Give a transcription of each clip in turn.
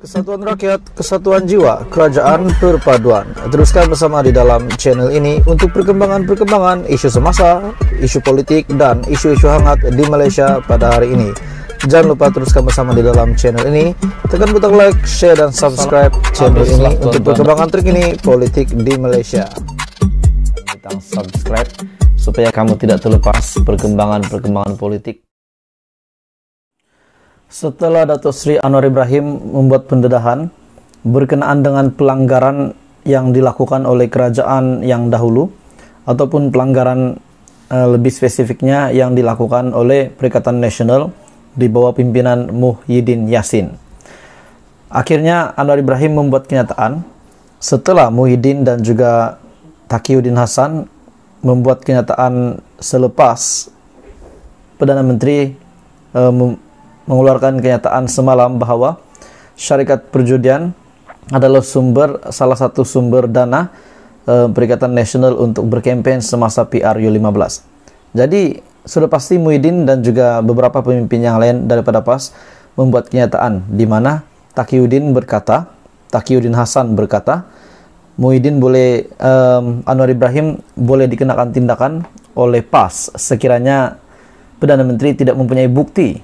Kesatuan rakyat, kesatuan jiwa, kerajaan perpaduan. Teruskan bersama di dalam channel ini untuk perkembangan-perkembangan isu semasa, isu politik, dan isu-isu hangat di Malaysia pada hari ini. Jangan lupa teruskan bersama di dalam channel ini. Tekan butang like, share, dan subscribe channel ini untuk perkembangan terkini politik di Malaysia. Tekan subscribe supaya kamu tidak terlepas perkembangan-perkembangan politik. Setelah Datuk Sri Anwar Ibrahim membuat pendedahan berkenaan dengan pelanggaran yang dilakukan oleh kerajaan yang dahulu ataupun pelanggaran e, lebih spesifiknya yang dilakukan oleh Perikatan Nasional di bawah pimpinan Muhyiddin Yassin, Akhirnya Anwar Ibrahim membuat kenyataan setelah Muhyiddin dan juga Takiuddin Hasan membuat kenyataan selepas Perdana Menteri eh, mengeluarkan kenyataan semalam bahwa syarikat perjudian adalah sumber salah satu sumber dana e, Perikatan Nasional untuk berkampanye semasa pru 15 Jadi sudah pasti Muhyiddin dan juga beberapa pemimpin yang lain daripada PAS membuat kenyataan di mana Takiyuddin berkata, Takiyuddin Hasan berkata, Muhyiddin boleh e, Anwar Ibrahim boleh dikenakan tindakan oleh PAS sekiranya Perdana Menteri tidak mempunyai bukti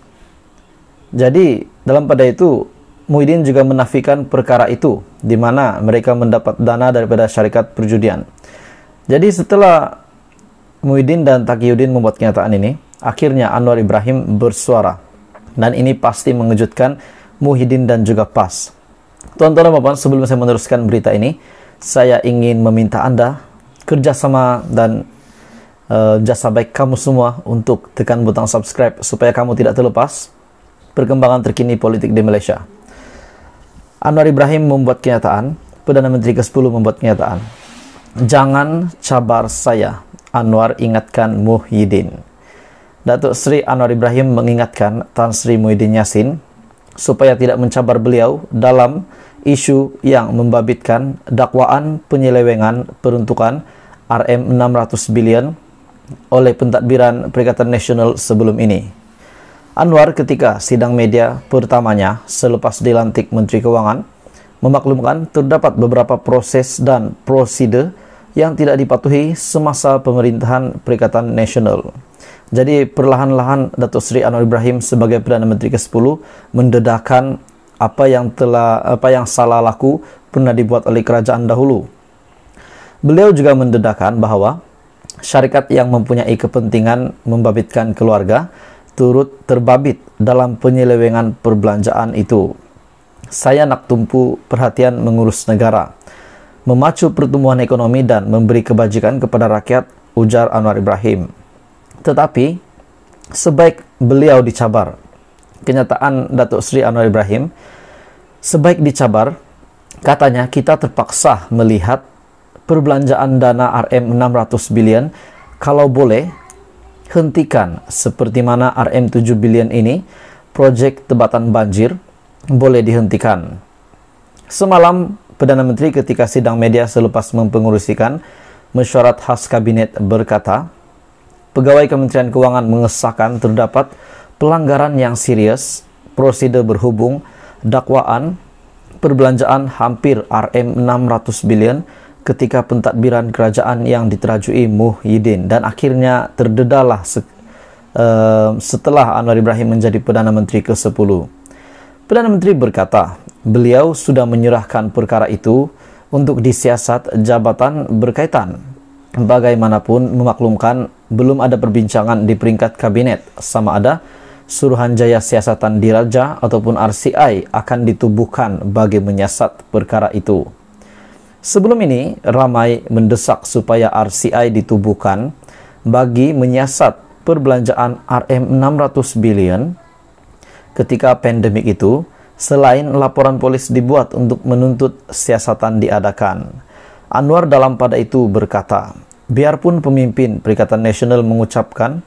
jadi dalam pada itu Muhyiddin juga menafikan perkara itu di mana mereka mendapat dana daripada syarikat perjudian. Jadi setelah Muhyiddin dan Takiyuddin membuat kenyataan ini, akhirnya Anwar Ibrahim bersuara. Dan ini pasti mengejutkan Muhyiddin dan juga PAS. Tuan-tuan dan puan, sebelum saya meneruskan berita ini, saya ingin meminta Anda kerjasama dan uh, jasa baik kamu semua untuk tekan butang subscribe supaya kamu tidak terlepas perkembangan terkini politik di Malaysia. Anwar Ibrahim membuat kenyataan, Perdana Menteri ke-10 membuat kenyataan. Jangan cabar saya, Anwar ingatkan Muhyiddin. Datuk Sri Anwar Ibrahim mengingatkan Tan Sri Muhyiddin Yassin supaya tidak mencabar beliau dalam isu yang membabitkan dakwaan penyelewengan peruntukan RM 600 bilion oleh pentadbiran Perikatan Nasional sebelum ini. Anwar ketika sidang media pertamanya selepas dilantik Menteri Keuangan memaklumkan terdapat beberapa proses dan prosedur yang tidak dipatuhi semasa pemerintahan Perikatan Nasional. Jadi perlahan-lahan Datuk Seri Anwar Ibrahim sebagai Perdana Menteri ke-10 mendedahkan apa yang telah apa yang salah laku pernah dibuat oleh kerajaan dahulu. Beliau juga mendedahkan bahwa syarikat yang mempunyai kepentingan membabitkan keluarga turut terbabit dalam penyelewengan perbelanjaan itu. Saya nak tumpu perhatian mengurus negara, memacu pertumbuhan ekonomi dan memberi kebajikan kepada rakyat, ujar Anwar Ibrahim. Tetapi, sebaik beliau dicabar, kenyataan Datuk Sri Anwar Ibrahim, sebaik dicabar, katanya kita terpaksa melihat perbelanjaan dana RM 600 bilion kalau boleh hentikan seperti mana RM7 billion ini proyek tebatan banjir boleh dihentikan. Semalam Perdana Menteri ketika sidang media selepas mempengurusikan mesyuarat khas kabinet berkata, pegawai Kementerian Keuangan mengesahkan terdapat pelanggaran yang serius prosedur berhubung dakwaan perbelanjaan hampir RM 600 bilion ketika pentadbiran kerajaan yang diterajui Muhyiddin dan akhirnya terdedahlah se uh, setelah Anwar Ibrahim menjadi Perdana Menteri ke-10. Perdana Menteri berkata, beliau sudah menyerahkan perkara itu untuk disiasat jabatan berkaitan. Bagaimanapun memaklumkan belum ada perbincangan di peringkat kabinet sama ada Suruhanjaya Siasatan Diraja ataupun RCI akan ditubuhkan bagi menyiasat perkara itu. Sebelum ini, ramai mendesak supaya RCI ditubuhkan bagi menyiasat perbelanjaan RM 600 billion ketika pandemik itu, selain laporan polis dibuat untuk menuntut siasatan diadakan. Anwar dalam pada itu berkata, biarpun pemimpin Perikatan Nasional mengucapkan,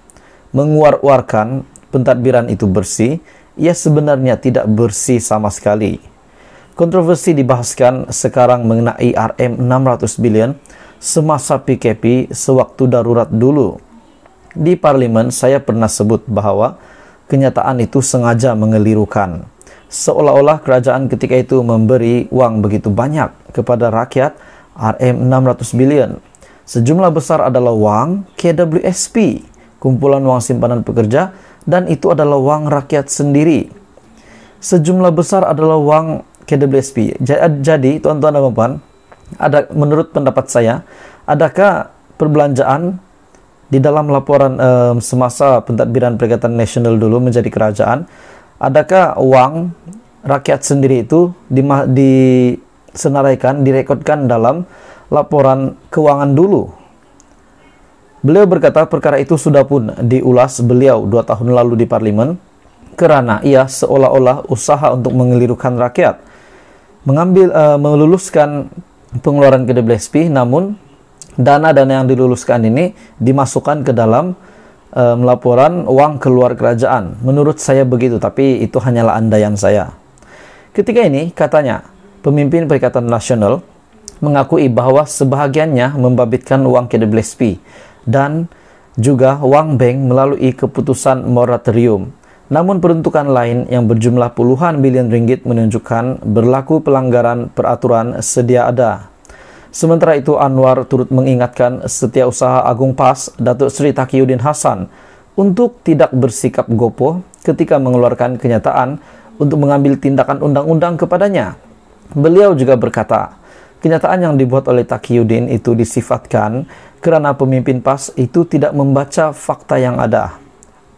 menguar-uarkan pentadbiran itu bersih, ia sebenarnya tidak bersih sama sekali Kontroversi dibahaskan sekarang mengenai RM 600 bilion semasa PKP sewaktu darurat dulu. Di parlimen saya pernah sebut bahwa kenyataan itu sengaja mengelirukan. Seolah-olah kerajaan ketika itu memberi uang begitu banyak kepada rakyat RM 600 bilion. Sejumlah besar adalah uang KWSP, kumpulan uang simpanan pekerja, dan itu adalah uang rakyat sendiri. Sejumlah besar adalah uang KWSP. Jadi, tuan-tuan dan puan, ada menurut pendapat saya, adakah perbelanjaan di dalam laporan um, semasa pentadbiran Perikatan Nasional dulu menjadi kerajaan, adakah uang rakyat sendiri itu di disenaraikan, direkodkan dalam laporan keuangan dulu? Beliau berkata perkara itu sudah pun diulas beliau dua tahun lalu di parlimen kerana ia seolah-olah usaha untuk mengelirukan rakyat mengambil uh, meluluskan pengeluaran ke WSP namun dana-dana yang diluluskan ini dimasukkan ke dalam uh, eh, laporan uang keluar kerajaan. Menurut saya begitu, tapi itu hanyalah andaian saya. Ketika ini katanya pemimpin Perikatan Nasional mengakui bahwa sebahagiannya membabitkan uang KWSP dan juga uang bank melalui keputusan moratorium namun peruntukan lain yang berjumlah puluhan miliar ringgit menunjukkan berlaku pelanggaran peraturan sedia ada. Sementara itu Anwar turut mengingatkan Setiausaha Agung PAS Datuk Sri Takiyuddin Hasan untuk tidak bersikap gopoh ketika mengeluarkan kenyataan untuk mengambil tindakan undang-undang kepadanya. Beliau juga berkata, kenyataan yang dibuat oleh Takiyuddin itu disifatkan karena pemimpin PAS itu tidak membaca fakta yang ada.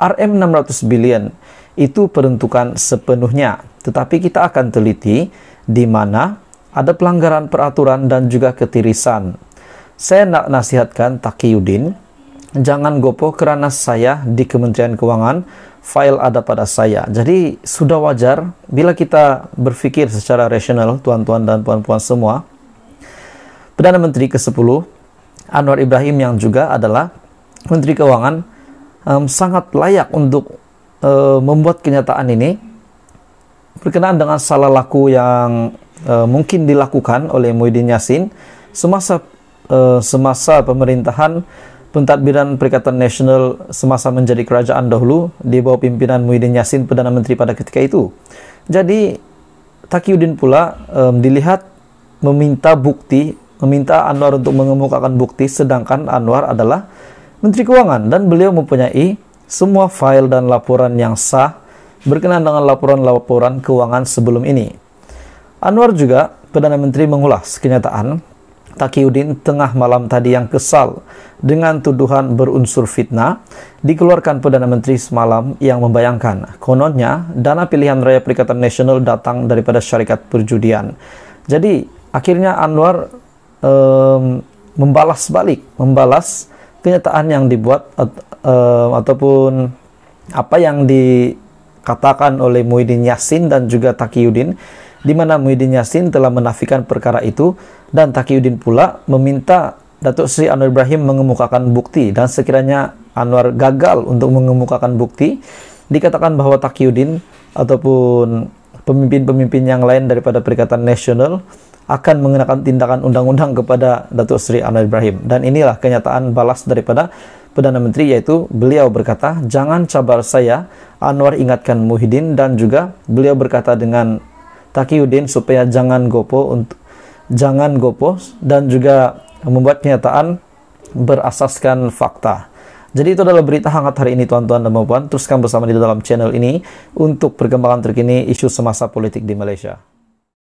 RM 600 bilion itu peruntukan sepenuhnya. Tetapi kita akan teliti di mana ada pelanggaran peraturan dan juga ketirisan. Saya nak nasihatkan Takiyudin, jangan gopoh kerana saya di Kementerian Keuangan, file ada pada saya. Jadi sudah wajar bila kita berpikir secara rasional, tuan-tuan dan puan-puan semua. Perdana Menteri ke-10, Anwar Ibrahim yang juga adalah Menteri Keuangan, um, sangat layak untuk e, membuat kenyataan ini berkenaan dengan salah laku yang e, mungkin dilakukan oleh Muhyiddin Yassin semasa e, semasa pemerintahan pentadbiran Perikatan Nasional semasa menjadi kerajaan dahulu di bawah pimpinan Muhyiddin Yassin Perdana Menteri pada ketika itu. Jadi Takiuddin pula e, dilihat meminta bukti, meminta Anwar untuk mengemukakan bukti sedangkan Anwar adalah Menteri Keuangan dan beliau mempunyai semua file dan laporan yang sah berkenaan dengan laporan-laporan keuangan sebelum ini. Anwar juga, Perdana Menteri mengulas kenyataan Takiuddin tengah malam tadi yang kesal dengan tuduhan berunsur fitnah dikeluarkan Perdana Menteri semalam yang membayangkan kononnya dana pilihan raya Perikatan Nasional datang daripada syarikat perjudian. Jadi akhirnya Anwar um, membalas balik, membalas kenyataan yang dibuat um, ataupun apa yang dikatakan oleh Muhyiddin Yassin dan juga Takiyuddin di mana Muhyiddin Yassin telah menafikan perkara itu dan Takiyuddin pula meminta Datuk Sri Anwar Ibrahim mengemukakan bukti dan sekiranya Anwar gagal untuk mengemukakan bukti dikatakan bahwa Takiyuddin ataupun pemimpin-pemimpin yang lain daripada Perikatan Nasional akan mengenakan tindakan undang-undang kepada Datuk Sri Anwar Ibrahim dan inilah kenyataan balas daripada Perdana Menteri yaitu beliau berkata, "Jangan cabar saya." Anwar ingatkan Muhyiddin dan juga beliau berkata dengan Takiuddin supaya jangan gopo untuk jangan gopo dan juga membuat kenyataan berasaskan fakta. Jadi itu adalah berita hangat hari ini tuan-tuan dan puan. Teruskan bersama di dalam channel ini untuk perkembangan terkini isu semasa politik di Malaysia.